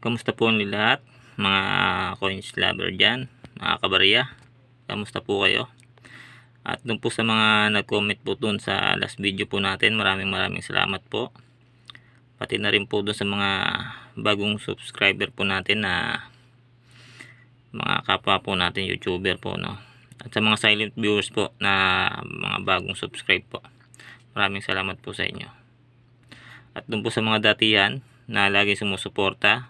Kamusta po ang lahat? Mga coins lover dyan, mga kabarya. Kamusta po kayo? At dun po sa mga nag-comment po doon sa last video po natin, maraming maraming salamat po. Pati na rin po dun sa mga bagong subscriber po natin na mga kapwa po natin, YouTuber po, no? At sa mga silent viewers po na mga bagong subscribe po. Maraming salamat po sa inyo. At dun po sa mga dati yan, na lagi sumusuporta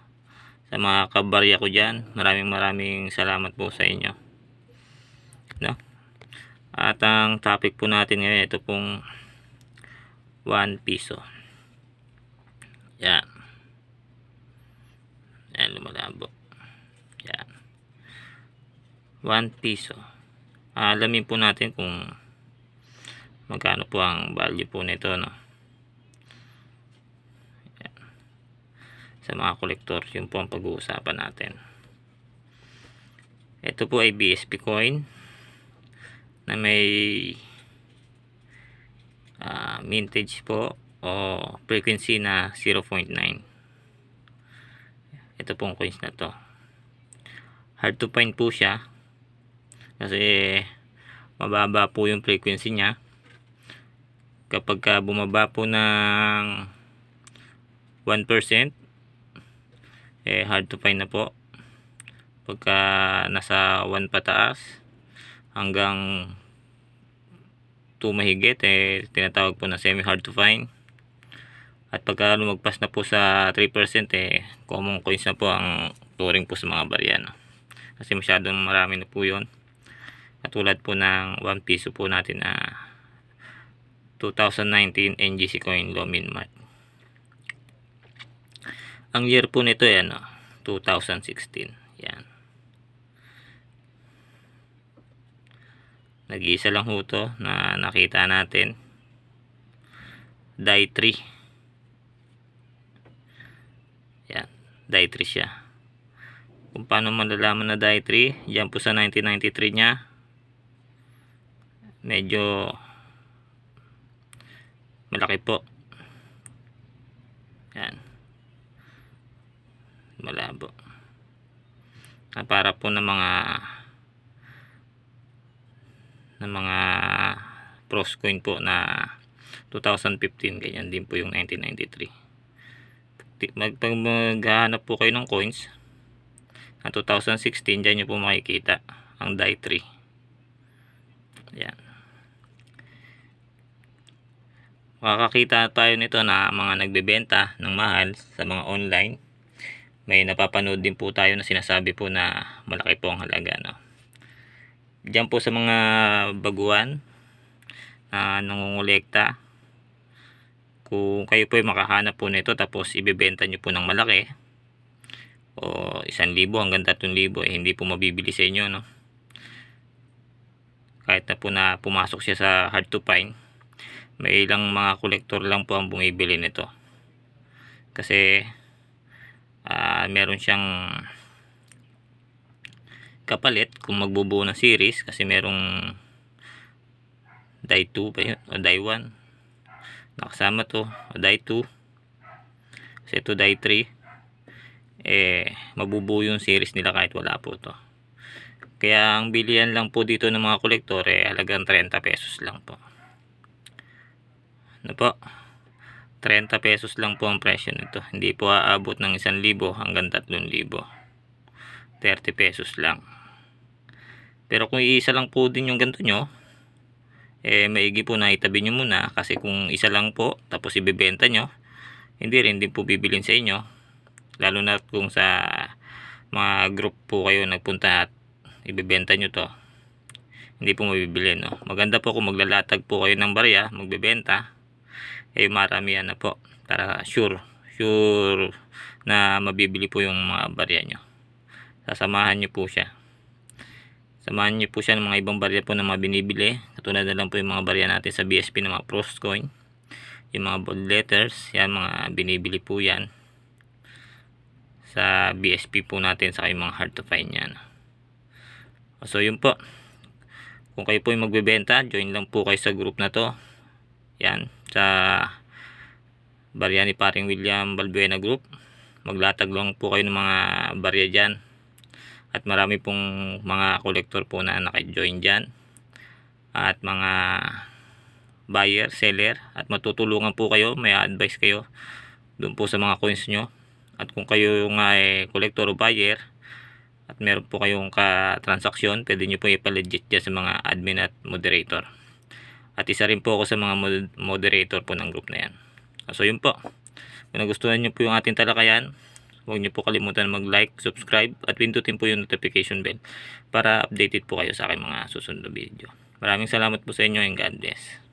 sa mga kabarya ko dyan maraming maraming salamat po sa inyo no? at ang topic po natin ngayon ito pong 1 piso yan yan lumalabo yan 1 piso alamin po natin kung magkano po ang value po nito no sa mga kolektor. Yun po ang pag-uusapan natin. Ito po ay BSP coin na may uh, mintage po o frequency na 0.9 ito pong coins na to hard to find po siya kasi mababa po yung frequency niya kapag bumaba po ng 1% eh hard to find na po pagka nasa 1 pataas hanggang 2 mahigit eh tinatawag po na semi hard to find at pagka lumagpas na po sa 3% eh common coins na po ang touring po sa mga barya no? kasi masyadong marami na po yun katulad po ng 1 piso po natin na 2019 NGC coin low min ang year po nito ay oh, 2016. Yan. Nag-iisa lang ho to na nakita natin. Die 3. Yan. Die 3 siya. Kung paano malalaman na die 3, dyan po sa 1993 niya. Medyo malaki po. Yan malabo na ah, para po ng mga ng mga pros coin po na 2015 ganyan din po yung 1993 mag, pag maghahanap po kayo ng coins na 2016 dyan nyo po makikita ang die 3 yan makakakita tayo nito na mga nagbebenta ng mahal sa mga online may napapanood din po tayo na sinasabi po na malaki po ang halaga no? dyan po sa mga baguan na uh, nangungulekta kung kayo po ay makahanap po nito tapos ibebenta nyo po ng malaki o 1,000 hanggang 3,000 eh, hindi po mabibili sa inyo no? kahit na po na pumasok siya sa hard to find may ilang mga kolektor lang po ang bumibili nito kasi uh, meron siyang kapalit kung magbubuo ng series kasi merong die 2 pa yun o die 1 nakasama to o die 2 kasi ito die 3 eh mabubuo yung series nila kahit wala po to kaya ang bilian lang po dito ng mga kolektor eh halagang 30 pesos lang po ano po 30 pesos lang po ang presyo nito. Hindi po aabot ng 1,000 hanggang 3,000. 30 pesos lang. Pero kung isa lang po din yung ganito nyo, eh maigi po na itabi nyo muna kasi kung isa lang po tapos ibebenta nyo, hindi rin din po bibilin sa inyo. Lalo na kung sa mga group po kayo nagpunta at ibebenta nyo to hindi po mabibili no maganda po kung maglalatag po kayo ng barya magbebenta ay eh, maramihan na po para sure sure na mabibili po yung mga barya nyo sasamahan nyo po siya samahan nyo po siya ng mga ibang barya po na mga binibili katulad na lang po yung mga barya natin sa BSP ng mga proscoin yung mga bold letters yan mga binibili po yan sa BSP po natin sa yung mga hard to find yan so yun po kung kayo po yung magbebenta join lang po kayo sa group na to yan sa barya ni paring William Balbuena Group maglatag lang po kayo ng mga barya dyan at marami pong mga collector po na nakajoin dyan at mga buyer, seller at matutulungan po kayo, may advice kayo doon po sa mga coins nyo at kung kayo nga ay eh, collector o buyer at meron po kayong ka-transaksyon, pwede nyo po ipalegit dyan sa mga admin at moderator at isa rin po ako sa mga moderator po ng group na yan. So yun po. Kung nagustuhan nyo po yung ating talakayan, huwag nyo po kalimutan mag-like, subscribe, at pindutin po yung notification bell para updated po kayo sa aking mga susunod na video. Maraming salamat po sa inyo and God bless.